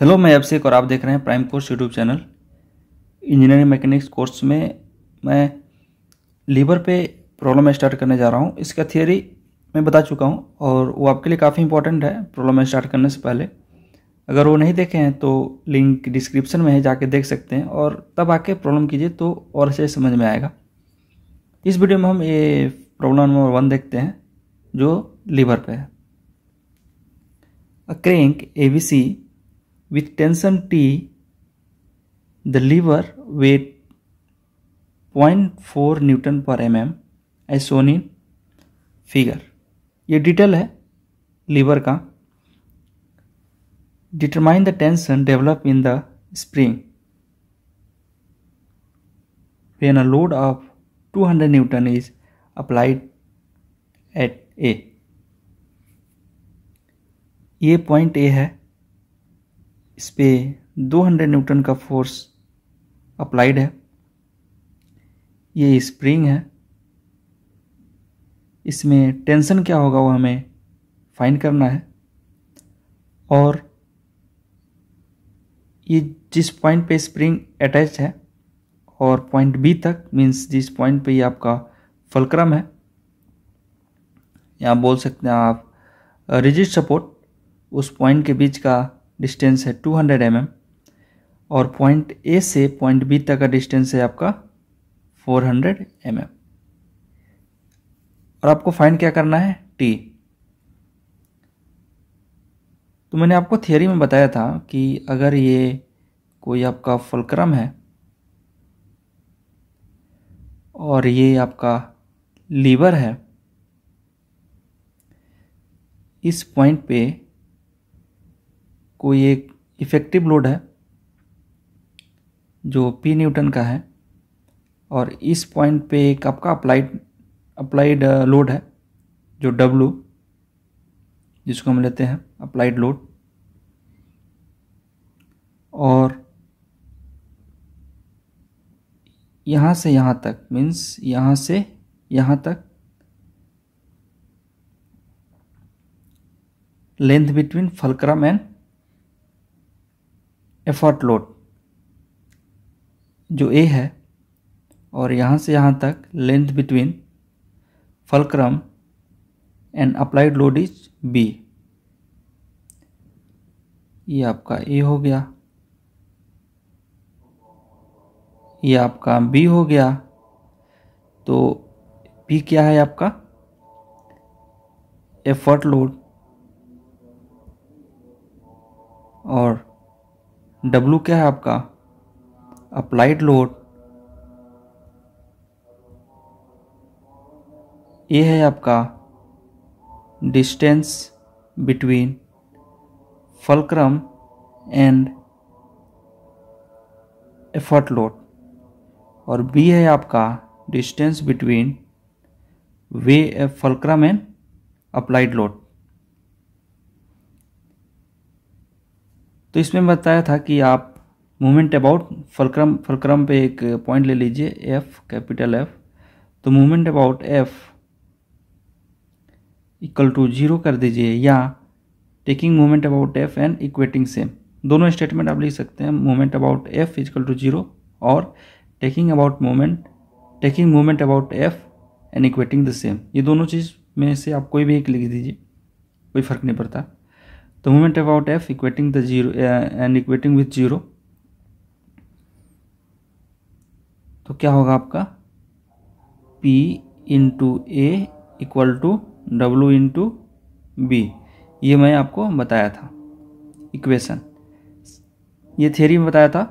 Hello मैं अभिषेक और आप देख रहे हैं prime course YouTube channel engineering mechanics course में मैं लीवर पे प्रॉब्लम स्टार्ट करने जा रहा हूँ इसका थियोरी मैं बता चुका हूँ और वो आपके लिए काफ़ी इंपॉर्टेंट है प्रॉब्लम स्टार्ट करने से पहले अगर वो नहीं देखे हैं तो लिंक डिस्क्रिप्शन में है जाके देख सकते हैं और तब आके प्रॉब्लम कीजिए तो और से समझ में आएगा इस वीडियो में हम ये प्रॉब्लम नंबर वन देखते हैं जो लीवर पे है a crank A B C with tension T, the lever weight 0.4 newton पर M M shown in figure. Figure ये डिटेल है लीवर का determine the tension develop in the spring when a load of 200 newton is applied at A ये point ए है इस पर दो Newton का फोर्स अप्लाइड है ये स्प्रिंग है इसमें टेंशन क्या होगा वो हमें फाइंड करना है और ये जिस पॉइंट पे स्प्रिंग अटैच है और पॉइंट बी तक मींस जिस पॉइंट पे ये आपका फलक्रम है या बोल सकते हैं आप रिजिड सपोर्ट उस पॉइंट के बीच का डिस्टेंस है 200 हंड्रेड mm और पॉइंट ए से पॉइंट बी तक का डिस्टेंस है आपका 400 हंड्रेड mm और आपको फाइंड क्या करना है टी तो मैंने आपको थियोरी में बताया था कि अगर ये कोई आपका फुलक्रम है और ये आपका लीवर है इस पॉइंट पे कोई एक इफ़ेक्टिव लोड है जो पी न्यूटन का है और इस पॉइंट पे एक आपका अप्लाइड अप्लाइड लोड है जो डब्लू जिसको हम लेते हैं अप्लाइड लोड और यहाँ से यहाँ तक मीन्स यहाँ से यहाँ तक length between fulcrum and effort load जो ए है और यहाँ से यहाँ तक length between fulcrum and applied load is B ये आपका ए हो गया ये आपका बी हो गया तो पी क्या है आपका एफर्ट लोड और डब्लू क्या है आपका अप्लाइड लोड ए है आपका distance between fulcrum and effort load और बी है आपका distance between the fulcrum and applied load तो इसमें बताया था कि आप मूवमेंट अबाउट फलक्रम फलक्रम पे एक पॉइंट ले लीजिए एफ कैपिटल एफ तो movement about F equal to zero कर दीजिए या taking movement about F and equating same दोनों स्टेटमेंट आप लिख सकते हैं movement about F equal to zero और taking about movement taking movement about F and equating the same ये दोनों चीज़ में से आप कोई भी एक लिख दीजिए कोई फर्क नहीं पड़ता the moment about f equating the zero uh, and equating with zero तो क्या होगा आपका p into A equal to W into B ये मैं आपको बताया था इक्वेशन ये थ्योरी में बताया था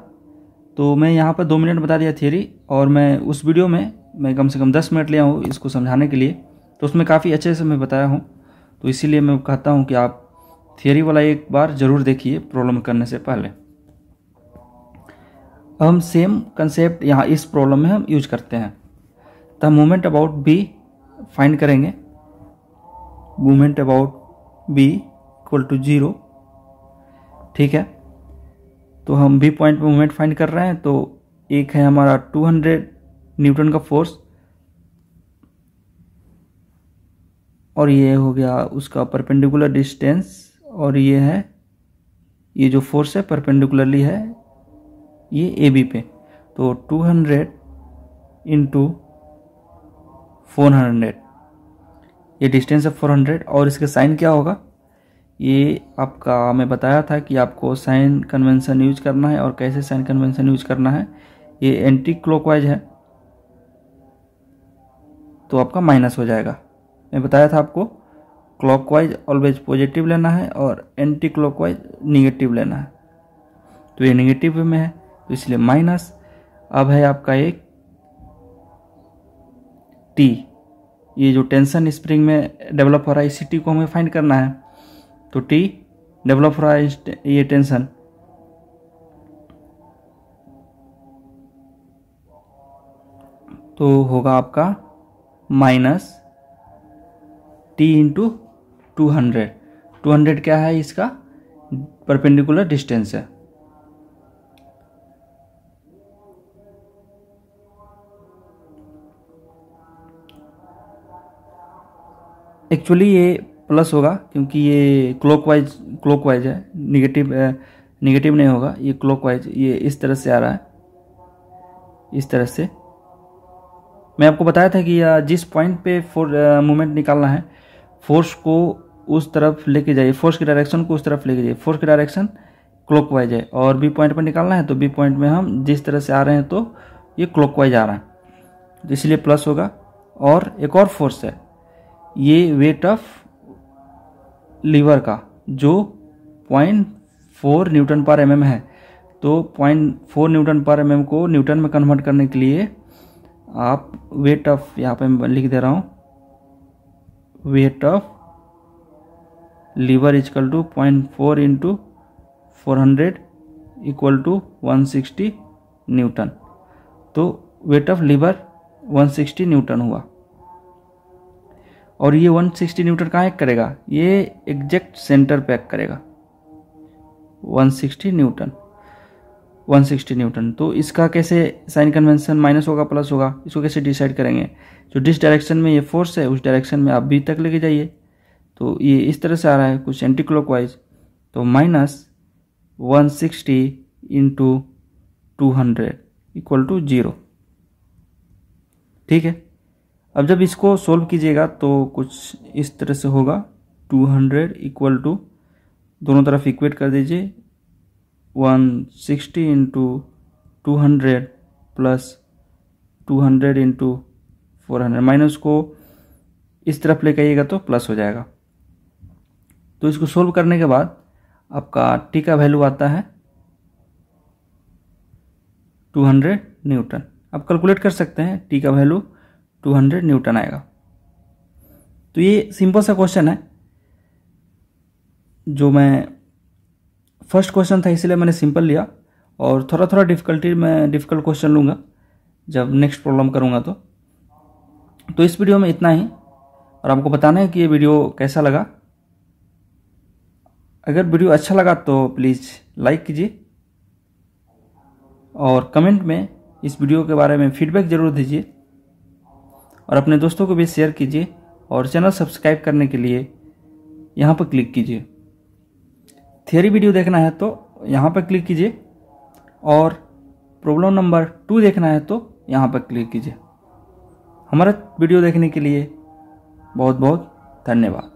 तो मैं यहाँ पर दो मिनट बता दिया थ्योरी और मैं उस वीडियो में मैं कम से कम दस मिनट लिया हूँ इसको समझाने के लिए तो उसमें काफ़ी अच्छे से मैं बताया हूँ तो इसीलिए मैं कहता हूँ कि आप थियोरी वाला एक बार जरूर देखिए प्रॉब्लम करने से पहले अब हम सेम कंसेप्ट यहाँ इस प्रॉब्लम में हम यूज करते हैं तो हम मूवमेंट अबाउट बी फाइंड करेंगे movement about B equal to zero ठीक है तो हम बी पॉइंट में मूवमेंट फाइंड कर रहे हैं तो एक है हमारा 200 न्यूटन का फोर्स और ये हो गया उसका परपेंडिकुलर डिस्टेंस और ये है ये जो फोर्स है परपेंडिकुलरली है ये ए बी पे तो 200 हंड्रेड इंटू फोर हंड्रेड ये डिस्टेंस है फोर हंड्रेड और इसका साइन क्या होगा ये आपका मैं बताया था कि आपको साइन कन्वेंसन यूज करना है और कैसे साइन कन्वेंसन यूज करना है ये एंटी क्लॉकवाइज है तो आपका माइनस हो जाएगा मैं बताया था आपको क्लॉकवाइज ऑलवेज पॉजिटिव लेना है और एंटी क्लॉकवाइज निगेटिव लेना है तो ये निगेटिव में है तो इसलिए माइनस अब है आपका एक टी ये जो टेंशन स्प्रिंग में डेवलप हो रहा है इसी टी को हमें फाइंड करना है तो टी डेवलप हो रहा है ये टेंशन तो होगा आपका minus T into two hundred two hundred क्या है इसका परपेंडिकुलर डिस्टेंस है एक्चुअली ये प्लस होगा क्योंकि ये क्लॉकवाइज क्लॉकवाइज है निगेटिव निगेटिव नहीं होगा ये क्लॉकवाइज ये इस तरह से आ रहा है इस तरह से मैं आपको बताया था कि जिस पॉइंट पे फोर मूवमेंट निकालना है फोर्स को उस तरफ लेके जाइए फोर्स के डायरेक्शन को उस तरफ लेके जाइए फोर्स की डायरेक्शन क्लॉक वाइज है और बी पॉइंट पर निकालना है तो बी पॉइंट में हम जिस तरह से आ रहे हैं तो ये क्लॉक वाइज आ रहा है तो इसलिए प्लस होगा और एक और फोर्स है ये वेट ऑफ लीवर का जो पॉइंट फोर न्यूटन पर एम है तो पॉइंट फोर न्यूटन पर एम को न्यूटन में कन्वर्ट करने के लिए आप वेट ऑफ यहाँ पे मैं लिख दे रहा हूँ weight of lever equal to point four into four hundred equal to one sixty newton तो weight of lever one sixty newton हुआ और ये वन सिक्सटी न्यूटन कहाँ एक करेगा ये एग्जैक्ट सेंटर पे करेगा करेगा sixty newton one sixty newton तो इसका कैसे साइन कन्वेंशन माइनस होगा प्लस होगा इसको कैसे डिसाइड करेंगे जो जिस डायरेक्शन में ये फोर्स है उस डायरेक्शन में आप बी तक लेके जाइए तो ये इस तरह से आ रहा है कुछ एंटी क्लॉक वाइज तो minus one sixty into two hundred equal to zero ठीक है अब जब इसको सोल्व कीजिएगा तो कुछ इस तरह से होगा टू हंड्रेड इक्वल टू दोनों तरफ इक्वेट कर दीजिए one sixty into two hundred plus two hundred into four hundred minus को इस तरफ ले आइएगा तो प्लस हो जाएगा तो इसको सोल्व करने के बाद आपका टी का वैल्यू आता है 200 न्यूटन आप कैलकुलेट कर सकते हैं टी का वैल्यू 200 न्यूटन आएगा तो ये सिंपल सा क्वेश्चन है जो मैं फर्स्ट क्वेश्चन था इसलिए मैंने सिंपल लिया और थोड़ा थोड़ा डिफ़िकल्टी मैं डिफ़िकल्ट क्वेश्चन लूँगा जब नेक्स्ट प्रॉब्लम करूँगा तो तो इस वीडियो में इतना ही और आपको बताना है कि ये वीडियो कैसा लगा अगर वीडियो अच्छा लगा तो प्लीज़ लाइक कीजिए और कमेंट में इस वीडियो के बारे में फीडबैक ज़रूर दीजिए और अपने दोस्तों को भी शेयर कीजिए और चैनल सब्सक्राइब करने के लिए यहाँ पर क्लिक कीजिए थियरी वीडियो देखना है तो यहाँ पर क्लिक कीजिए और प्रॉब्लम नंबर टू देखना है तो यहाँ पर क्लिक कीजिए हमारा वीडियो देखने के लिए बहुत बहुत धन्यवाद